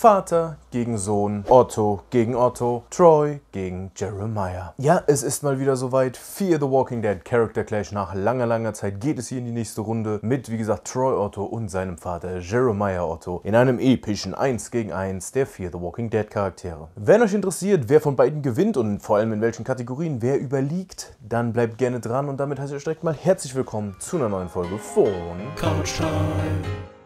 Vater gegen Sohn, Otto gegen Otto, Troy gegen Jeremiah. Ja, es ist mal wieder soweit. Fear the Walking Dead Character Clash. Nach langer, langer Zeit geht es hier in die nächste Runde mit, wie gesagt, Troy Otto und seinem Vater Jeremiah Otto in einem epischen 1 gegen 1 der Fear the Walking Dead Charaktere. Wenn euch interessiert, wer von beiden gewinnt und vor allem in welchen Kategorien wer überliegt, dann bleibt gerne dran und damit heiße ich euch direkt mal herzlich willkommen zu einer neuen Folge von Couch Time.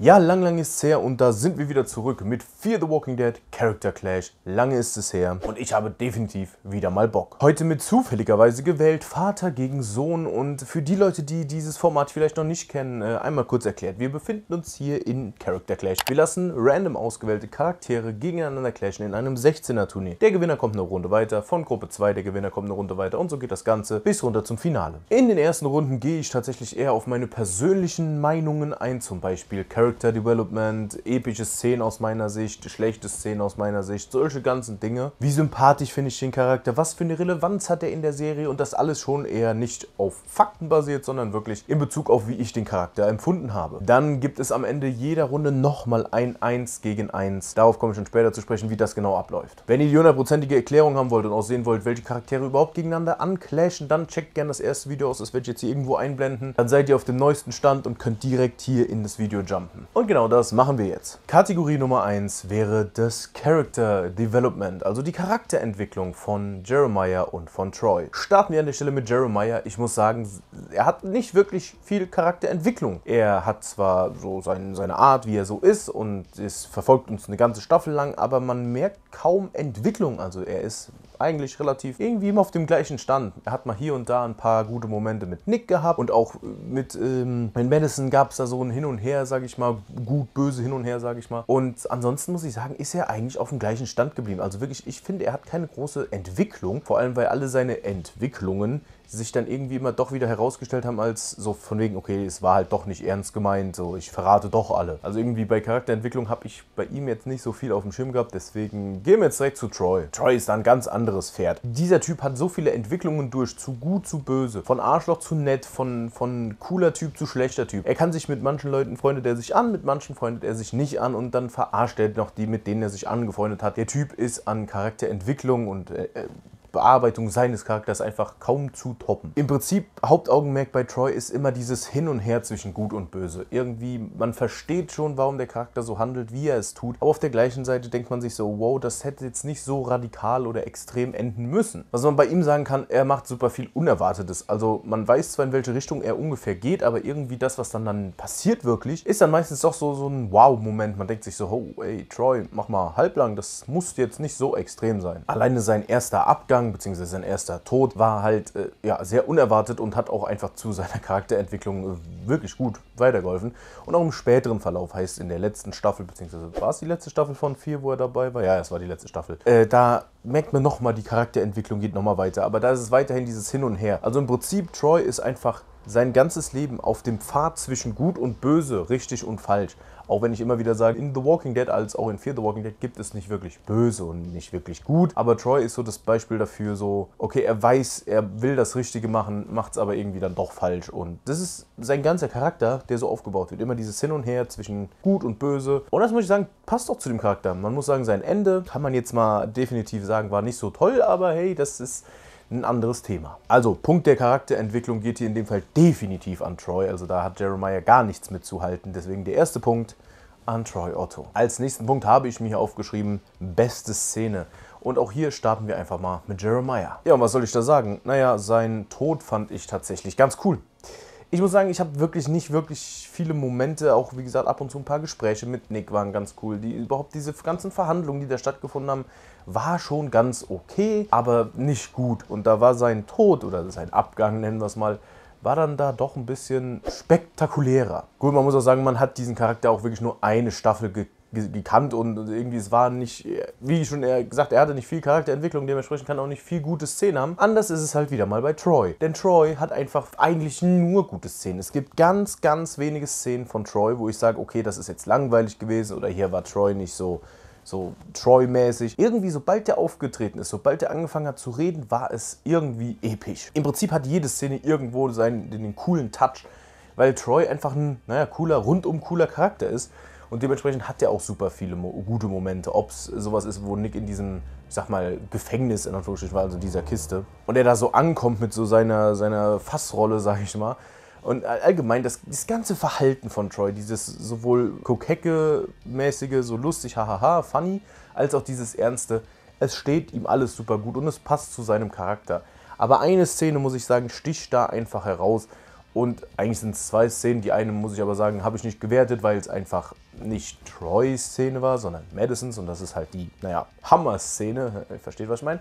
Ja, lang, lang ist es her und da sind wir wieder zurück mit Fear the Walking Dead Character Clash. Lange ist es her und ich habe definitiv wieder mal Bock. Heute mit zufälligerweise gewählt Vater gegen Sohn und für die Leute, die dieses Format vielleicht noch nicht kennen, äh, einmal kurz erklärt. Wir befinden uns hier in Character Clash. Wir lassen random ausgewählte Charaktere gegeneinander clashen in einem 16er Turnier. Der Gewinner kommt eine Runde weiter, von Gruppe 2 der Gewinner kommt eine Runde weiter und so geht das Ganze bis runter zum Finale. In den ersten Runden gehe ich tatsächlich eher auf meine persönlichen Meinungen ein, zum Beispiel Character Character Development, epische Szenen aus meiner Sicht, schlechte Szenen aus meiner Sicht, solche ganzen Dinge. Wie sympathisch finde ich den Charakter, was für eine Relevanz hat er in der Serie und das alles schon eher nicht auf Fakten basiert, sondern wirklich in Bezug auf, wie ich den Charakter empfunden habe. Dann gibt es am Ende jeder Runde nochmal ein 1 gegen 1. Darauf komme ich schon später zu sprechen, wie das genau abläuft. Wenn ihr die hundertprozentige Erklärung haben wollt und auch sehen wollt, welche Charaktere überhaupt gegeneinander anclashen, dann checkt gerne das erste Video aus, das werde ich jetzt hier irgendwo einblenden. Dann seid ihr auf dem neuesten Stand und könnt direkt hier in das Video jumpen erkunden. Und genau das machen wir jetzt. Kategorie Nummer 1 wäre das Character Development, also die Charakterentwicklung von Jeremiah und von Troy. Starten wir an der Stelle mit Jeremiah. Ich muss sagen, er hat nicht wirklich viel Charakterentwicklung. Er hat zwar so sein, seine Art, wie er so ist und es verfolgt uns eine ganze Staffel lang, aber man merkt kaum Entwicklung. Also er ist eigentlich relativ irgendwie immer auf dem gleichen Stand. Er hat mal hier und da ein paar gute Momente mit Nick gehabt und auch äh, mit, ähm, mit Madison gab es da so ein Hin und Her, sage ich mal, gut, böse Hin und Her, sage ich mal. Und ansonsten muss ich sagen, ist er eigentlich auf dem gleichen Stand geblieben. Also wirklich, ich finde, er hat keine große Entwicklung, vor allem weil alle seine Entwicklungen sich dann irgendwie immer doch wieder herausgestellt haben als so von wegen, okay, es war halt doch nicht ernst gemeint, so ich verrate doch alle. Also irgendwie bei Charakterentwicklung habe ich bei ihm jetzt nicht so viel auf dem Schirm gehabt, deswegen gehen wir jetzt direkt zu Troy. Troy ist da ein ganz anderes Pferd. Dieser Typ hat so viele Entwicklungen durch, zu gut zu böse, von Arschloch zu nett, von, von cooler Typ zu schlechter Typ. Er kann sich mit manchen Leuten freundet er sich an, mit manchen freundet er sich nicht an und dann verarscht er noch die, mit denen er sich angefreundet hat. Der Typ ist an Charakterentwicklung und äh, äh Bearbeitung seines Charakters einfach kaum zu toppen. Im Prinzip Hauptaugenmerk bei Troy ist immer dieses Hin und Her zwischen Gut und Böse. Irgendwie, man versteht schon, warum der Charakter so handelt, wie er es tut, aber auf der gleichen Seite denkt man sich so, wow, das hätte jetzt nicht so radikal oder extrem enden müssen. Was man bei ihm sagen kann, er macht super viel Unerwartetes. Also man weiß zwar, in welche Richtung er ungefähr geht, aber irgendwie das, was dann dann passiert wirklich, ist dann meistens doch so, so ein Wow-Moment. Man denkt sich so, oh, ey, Troy, mach mal halblang, das muss jetzt nicht so extrem sein. Alleine sein erster Abgang gegangen, beziehungsweise sein erster Tod war halt äh, ja, sehr unerwartet und hat auch einfach zu seiner Charakterentwicklung äh, wirklich gut weitergeholfen. Und auch im späteren Verlauf heißt in der letzten Staffel, beziehungsweise war es die letzte Staffel von 4, wo er dabei war? Ja, es war die letzte Staffel. Äh, da merkt man nochmal, die Charakterentwicklung geht nochmal weiter, aber da ist es weiterhin dieses Hin und Her. Also im Prinzip, Troy ist einfach sein ganzes Leben auf dem Pfad zwischen Gut und Böse, richtig und falsch. Auch wenn ich immer wieder sage, in The Walking Dead als auch in Fear the Walking Dead gibt es nicht wirklich böse und nicht wirklich gut. Aber Troy ist so das Beispiel dafür, so, okay, er weiß, er will das Richtige machen, macht es aber irgendwie dann doch falsch. Und das ist sein ganzer Charakter, der so aufgebaut wird. Immer dieses Hin und Her zwischen gut und böse. Und das muss ich sagen, passt doch zu dem Charakter. Man muss sagen, sein Ende, kann man jetzt mal definitiv sagen, war nicht so toll, aber hey, das ist ein anderes Thema. Also, Punkt der Charakterentwicklung geht hier in dem Fall definitiv an Troy. Also, da hat Jeremiah gar nichts mitzuhalten. Deswegen der erste Punkt an Troy Otto. Als nächsten Punkt habe ich mir hier aufgeschrieben, beste Szene. Und auch hier starten wir einfach mal mit Jeremiah. Ja, und was soll ich da sagen? Naja, sein Tod fand ich tatsächlich ganz cool ich muss sagen, ich habe wirklich nicht wirklich viele Momente, auch wie gesagt, ab und zu ein paar Gespräche mit Nick waren ganz cool. Die, überhaupt diese ganzen Verhandlungen, die da stattgefunden haben, war schon ganz okay, aber nicht gut. Und da war sein Tod oder sein Abgang, nennen wir es mal, war dann da doch ein bisschen spektakulärer. Gut, man muss auch sagen, man hat diesen Charakter auch wirklich nur eine Staffel geguckt gekannt und irgendwie es war nicht, wie schon er gesagt, er hatte nicht viel Charakterentwicklung, dementsprechend kann er auch nicht viel gute Szenen haben. Anders ist es halt wieder mal bei Troy, denn Troy hat einfach eigentlich nur gute Szenen. Es gibt ganz, ganz wenige Szenen von Troy, wo ich sage, okay, das ist jetzt langweilig gewesen oder hier war Troy nicht so so Troy-mäßig. Irgendwie, sobald der aufgetreten ist, sobald er angefangen hat zu reden, war es irgendwie episch. Im Prinzip hat jede Szene irgendwo seinen den, coolen Touch, weil Troy einfach ein, naja, cooler, rundum cooler Charakter ist. Und dementsprechend hat er auch super viele mo gute Momente. Ob es sowas ist, wo Nick in diesem, ich sag mal, Gefängnis in Anführungsstrichen war, also in dieser Kiste, und er da so ankommt mit so seiner, seiner Fassrolle, sag ich mal. Und allgemein, das, das ganze Verhalten von Troy, dieses sowohl kokecke-mäßige, so lustig, hahaha, funny, als auch dieses ernste, es steht ihm alles super gut und es passt zu seinem Charakter. Aber eine Szene, muss ich sagen, sticht da einfach heraus. Und eigentlich sind es zwei Szenen. Die eine muss ich aber sagen, habe ich nicht gewertet, weil es einfach nicht Troys Szene war, sondern Madisons. Und das ist halt die, naja, Hammer-Szene. Versteht, was ich meine?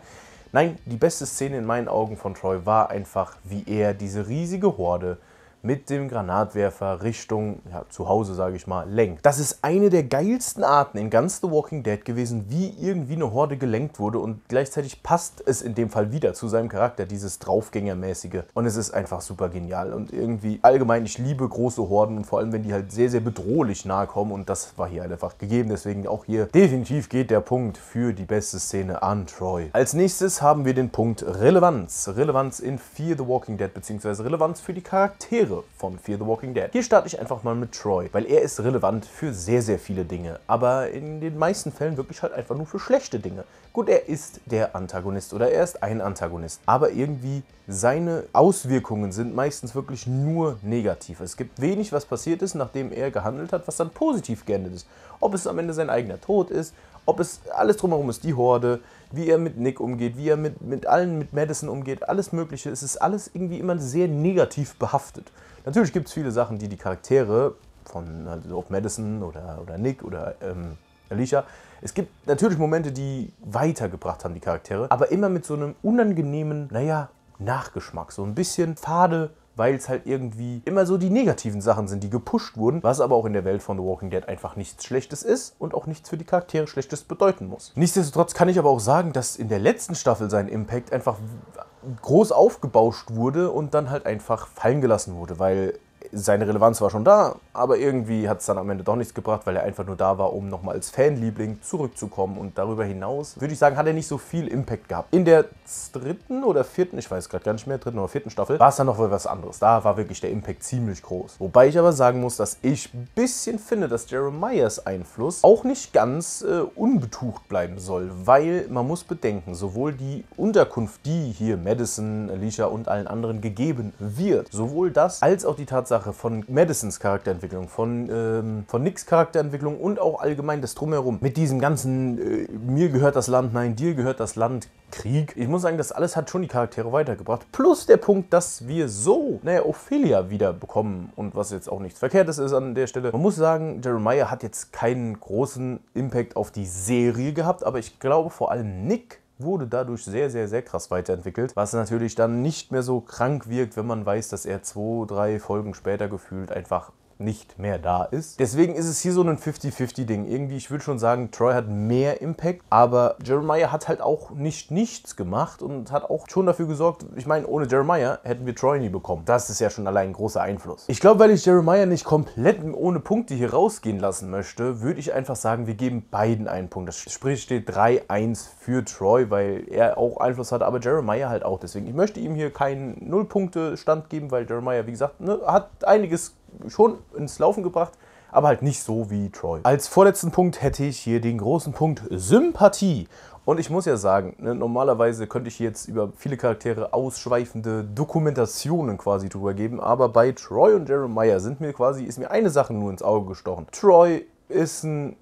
Nein, die beste Szene in meinen Augen von Troy war einfach, wie er diese riesige Horde mit dem Granatwerfer Richtung ja, zu Hause, sage ich mal, lenkt. Das ist eine der geilsten Arten in ganz The Walking Dead gewesen, wie irgendwie eine Horde gelenkt wurde und gleichzeitig passt es in dem Fall wieder zu seinem Charakter, dieses Draufgängermäßige. Und es ist einfach super genial und irgendwie allgemein, ich liebe große Horden und vor allem, wenn die halt sehr, sehr bedrohlich nahe kommen und das war hier halt einfach gegeben. Deswegen auch hier definitiv geht der Punkt für die beste Szene an Troy. Als nächstes haben wir den Punkt Relevanz. Relevanz in Fear the Walking Dead, beziehungsweise Relevanz für die Charaktere Vampire von Fear the Walking Dead. Hier starte ich einfach mal mit Troy, weil er ist relevant für sehr, sehr viele Dinge, aber in den meisten Fällen wirklich halt einfach nur für schlechte Dinge. Gut, er ist der Antagonist oder er ist ein Antagonist, aber irgendwie seine Auswirkungen sind meistens wirklich nur negativ. Es gibt wenig, was passiert ist, nachdem er gehandelt hat, was dann positiv geendet ist. Ob es am Ende sein eigener Tod ist, ob es alles drumherum ist, die Horde, wie er mit Nick umgeht, wie er mit, mit allen, mit Madison umgeht, alles Mögliche. Es ist alles irgendwie immer sehr negativ behaftet. Natürlich gibt es viele Sachen, die die Charaktere von also ob Madison oder, oder Nick oder ähm, Alicia. Es gibt natürlich Momente, die weitergebracht haben, die Charaktere, aber immer mit so einem unangenehmen, naja, Nachgeschmack, so ein bisschen fade weil es halt irgendwie immer so die negativen Sachen sind, die gepusht wurden, was aber auch in der Welt von The Walking Dead einfach nichts Schlechtes ist und auch nichts für die Charaktere Schlechtes bedeuten muss. Nichtsdestotrotz kann ich aber auch sagen, dass in der letzten Staffel sein Impact einfach groß aufgebauscht wurde und dann halt einfach fallen gelassen wurde, weil seine Relevanz war schon da, aber irgendwie hat es dann am Ende doch nichts gebracht, weil er einfach nur da war, um nochmal als Fanliebling zurückzukommen. Und darüber hinaus, würde ich sagen, hat er nicht so viel Impact gehabt. In der dritten oder vierten, ich weiß gerade gar nicht mehr, dritten oder vierten Staffel, war es dann noch wohl was anderes. Da war wirklich der Impact ziemlich groß. Wobei ich aber sagen muss, dass ich ein bisschen finde, dass Jeremiahs Einfluss auch nicht ganz äh, unbetucht bleiben soll, weil man muss bedenken, sowohl die Unterkunft, die hier Madison, Alicia und allen anderen gegeben wird, sowohl das als auch die Tatsache, Sache von Madisons Charakterentwicklung, von, ähm, von Nicks Charakterentwicklung und auch allgemein das Drumherum. Mit diesem ganzen äh, Mir gehört das Land, nein, dir gehört das Land, Krieg. Ich muss sagen, das alles hat schon die Charaktere weitergebracht. Plus der Punkt, dass wir so, naja, Ophelia wieder bekommen und was jetzt auch nichts Verkehrtes ist an der Stelle. Man muss sagen, Jeremiah hat jetzt keinen großen Impact auf die Serie gehabt, aber ich glaube vor allem Nick wurde dadurch sehr, sehr, sehr krass weiterentwickelt, was natürlich dann nicht mehr so krank wirkt, wenn man weiß, dass er zwei, drei Folgen später gefühlt einfach nicht mehr da ist. Deswegen ist es hier so ein 50-50-Ding. Irgendwie, ich würde schon sagen, Troy hat mehr Impact, aber Jeremiah hat halt auch nicht nichts gemacht und hat auch schon dafür gesorgt, ich meine, ohne Jeremiah hätten wir Troy nie bekommen. Das ist ja schon allein ein großer Einfluss. Ich glaube, weil ich Jeremiah nicht komplett ohne Punkte hier rausgehen lassen möchte, würde ich einfach sagen, wir geben beiden einen Punkt. Das sprich steht 3-1 für Troy, weil er auch Einfluss hat, aber Jeremiah halt auch. Deswegen, ich möchte ihm hier keinen Nullpunkte-Stand geben, weil Jeremiah, wie gesagt, ne, hat einiges schon ins Laufen gebracht, aber halt nicht so wie Troy. Als vorletzten Punkt hätte ich hier den großen Punkt Sympathie. Und ich muss ja sagen, ne, normalerweise könnte ich jetzt über viele Charaktere ausschweifende Dokumentationen quasi drüber geben, aber bei Troy und Jeremiah sind mir quasi, ist mir eine Sache nur ins Auge gestochen. Troy ist ein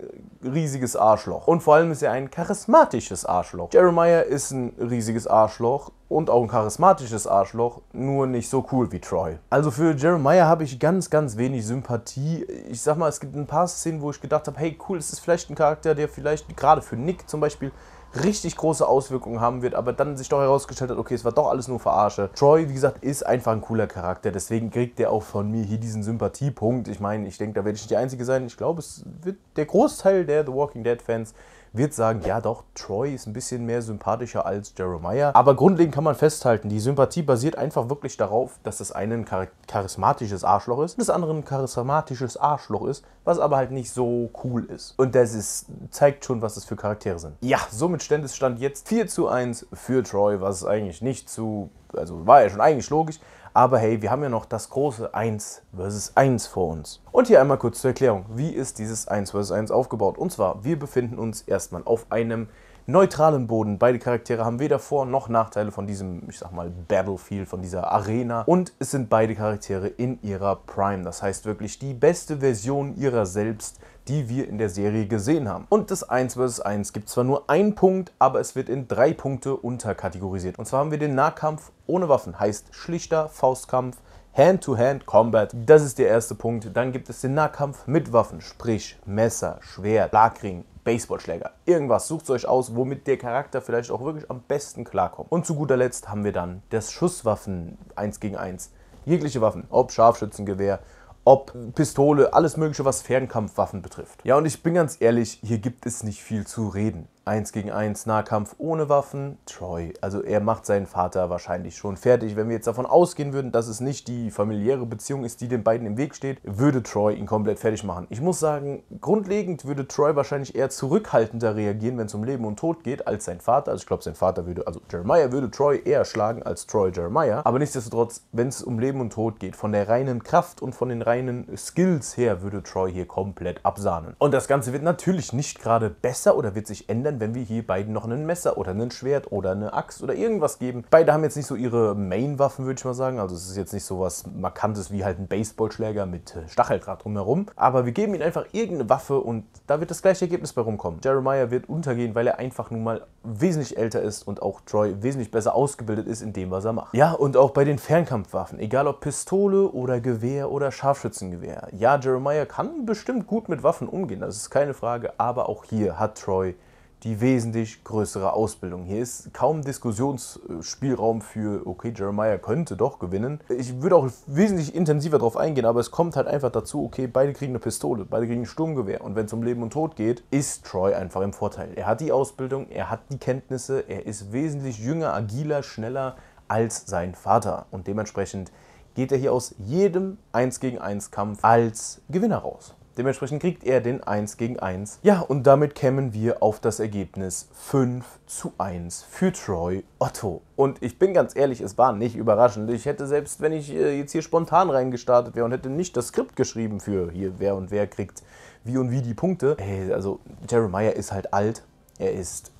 riesiges Arschloch. Und vor allem ist er ein charismatisches Arschloch. Jeremiah ist ein riesiges Arschloch und auch ein charismatisches Arschloch, nur nicht so cool wie Troy. Also für Jeremiah habe ich ganz, ganz wenig Sympathie. Ich sag mal, es gibt ein paar Szenen, wo ich gedacht habe, hey cool, es ist vielleicht ein Charakter, der vielleicht gerade für Nick zum Beispiel richtig große Auswirkungen haben wird, aber dann sich doch herausgestellt hat, okay, es war doch alles nur Verarsche. Troy, wie gesagt, ist einfach ein cooler Charakter, deswegen kriegt der auch von mir hier diesen Sympathiepunkt. Ich meine, ich denke, da werde ich nicht die Einzige sein. Ich glaube, es wird der Großteil der The Walking Dead-Fans wird sagen, ja doch, Troy ist ein bisschen mehr sympathischer als Jeremiah. Aber grundlegend kann man festhalten, die Sympathie basiert einfach wirklich darauf, dass das eine ein charismatisches Arschloch ist, das andere ein charismatisches Arschloch ist, was aber halt nicht so cool ist. Und das ist, zeigt schon, was das für Charaktere sind. Ja, somit Stand jetzt 4 zu 1 für Troy, was eigentlich nicht zu, also war ja schon eigentlich logisch, aber hey, wir haben ja noch das große 1 vs 1 vor uns. Und hier einmal kurz zur Erklärung, wie ist dieses 1 vs 1 aufgebaut? Und zwar, wir befinden uns erstmal auf einem neutralen Boden. Beide Charaktere haben weder Vor- noch Nachteile von diesem, ich sag mal, Battlefield, von dieser Arena. Und es sind beide Charaktere in ihrer Prime. Das heißt wirklich die beste Version ihrer selbst die wir in der Serie gesehen haben. Und das 1 vs 1 gibt zwar nur einen Punkt, aber es wird in drei Punkte unterkategorisiert. Und zwar haben wir den Nahkampf ohne Waffen, heißt schlichter Faustkampf, Hand-to-Hand-Combat, das ist der erste Punkt. Dann gibt es den Nahkampf mit Waffen, sprich Messer, Schwert, Schlagring, Baseballschläger, irgendwas. Sucht euch aus, womit der Charakter vielleicht auch wirklich am besten klarkommt. Und zu guter Letzt haben wir dann das Schusswaffen 1 gegen 1. Jegliche Waffen, ob Scharfschützengewehr, ob Pistole, alles Mögliche, was Fernkampfwaffen betrifft. Ja, und ich bin ganz ehrlich, hier gibt es nicht viel zu reden. 1 gegen 1 Nahkampf ohne Waffen. Troy, also er macht seinen Vater wahrscheinlich schon fertig. Wenn wir jetzt davon ausgehen würden, dass es nicht die familiäre Beziehung ist, die den beiden im Weg steht, würde Troy ihn komplett fertig machen. Ich muss sagen, grundlegend würde Troy wahrscheinlich eher zurückhaltender reagieren, wenn es um Leben und Tod geht, als sein Vater. Also ich glaube, sein Vater würde, also Jeremiah würde Troy eher schlagen als Troy Jeremiah. Aber nichtsdestotrotz, wenn es um Leben und Tod geht, von der reinen Kraft und von den reinen Skills her würde Troy hier komplett absahnen. Und das Ganze wird natürlich nicht gerade besser oder wird sich ändern ändern, wenn wir hier beiden noch ein Messer oder ein Schwert oder eine Axt oder irgendwas geben. Beide haben jetzt nicht so ihre Main-Waffen, würde ich mal sagen. Also es ist jetzt nicht so was Markantes wie halt ein Baseballschläger mit äh, Stacheldraht drumherum. Aber wir geben ihnen einfach irgendeine Waffe und da wird das gleiche Ergebnis bei rumkommen. Jeremiah wird untergehen, weil er einfach nun mal wesentlich älter ist und auch Troy wesentlich besser ausgebildet ist in dem, was er macht. Ja, und auch bei den Fernkampfwaffen, egal ob Pistole oder Gewehr oder Scharfschützengewehr. Ja, Jeremiah kann bestimmt gut mit Waffen umgehen, das ist keine Frage, aber auch hier hat Troy die wesentlich größere Ausbildung. Hier ist kaum Diskussionsspielraum für, okay, Jeremiah könnte doch gewinnen. Ich würde auch wesentlich intensiver darauf eingehen, aber es kommt halt einfach dazu, okay, beide kriegen eine Pistole, beide kriegen ein Sturmgewehr. Und wenn es um Leben und Tod geht, ist Troy einfach im Vorteil. Er hat die Ausbildung, er hat die Kenntnisse, er ist wesentlich jünger, agiler, schneller als sein Vater. Und dementsprechend geht er hier aus jedem 1 gegen 1 Kampf als Gewinner raus. Dementsprechend kriegt er den 1 gegen 1. Ja, und damit kämen wir auf das Ergebnis 5 zu 1 für Troy Otto. Und ich bin ganz ehrlich, es war nicht überraschend. Ich hätte selbst, wenn ich äh, jetzt hier spontan reingestartet wäre und hätte nicht das Skript geschrieben für hier, wer und wer kriegt wie und wie die Punkte. Hey, äh, also Jeremiah ist halt alt, er ist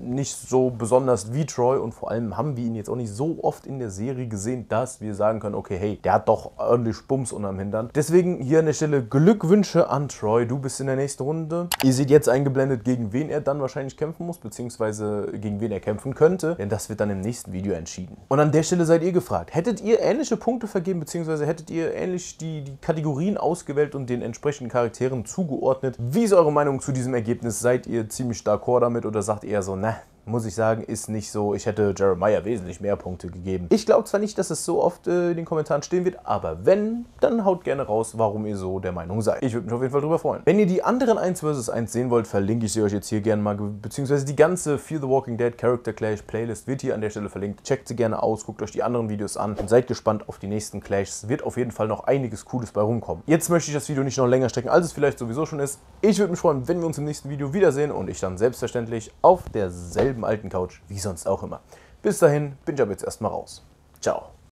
nicht so besonders wie Troy und vor allem haben wir ihn jetzt auch nicht so oft in der Serie gesehen, dass wir sagen können, okay, hey, der hat doch ordentlich Bums unterm Hintern. Deswegen hier an der Stelle Glückwünsche an Troy, du bist in der nächsten Runde. Ihr seht jetzt eingeblendet, gegen wen er dann wahrscheinlich kämpfen muss, beziehungsweise gegen wen er kämpfen könnte, denn das wird dann im nächsten Video entschieden. Und an der Stelle seid ihr gefragt, hättet ihr ähnliche Punkte vergeben, beziehungsweise hättet ihr ähnlich die, die Kategorien ausgewählt und den entsprechenden Charakteren zugeordnet? Wie ist eure Meinung zu diesem Ergebnis? Seid ihr ziemlich d'accord damit oder sagt macht eher so, ne, muss ich sagen, ist nicht so. Ich hätte Jeremiah wesentlich mehr Punkte gegeben. Ich glaube zwar nicht, dass es so oft äh, in den Kommentaren stehen wird, aber wenn, dann haut gerne raus, warum ihr so der Meinung seid. Ich würde mich auf jeden Fall drüber freuen. Wenn ihr die anderen 1 vs 1 sehen wollt, verlinke ich sie euch jetzt hier gerne mal, beziehungsweise die ganze Fear the Walking Dead Character Clash Playlist wird hier an der Stelle verlinkt. Checkt sie gerne aus, guckt euch die anderen Videos an und seid gespannt auf die nächsten Clashs. Wird auf jeden Fall noch einiges Cooles bei rumkommen. Jetzt möchte ich das Video nicht noch länger strecken, als es vielleicht sowieso schon ist. Ich würde mich freuen, wenn wir uns im nächsten Video wiedersehen und ich dann selbstverständlich auf derselben derselben alten Couch wie sonst auch immer. Bis dahin bin ich aber jetzt erstmal raus. Ciao.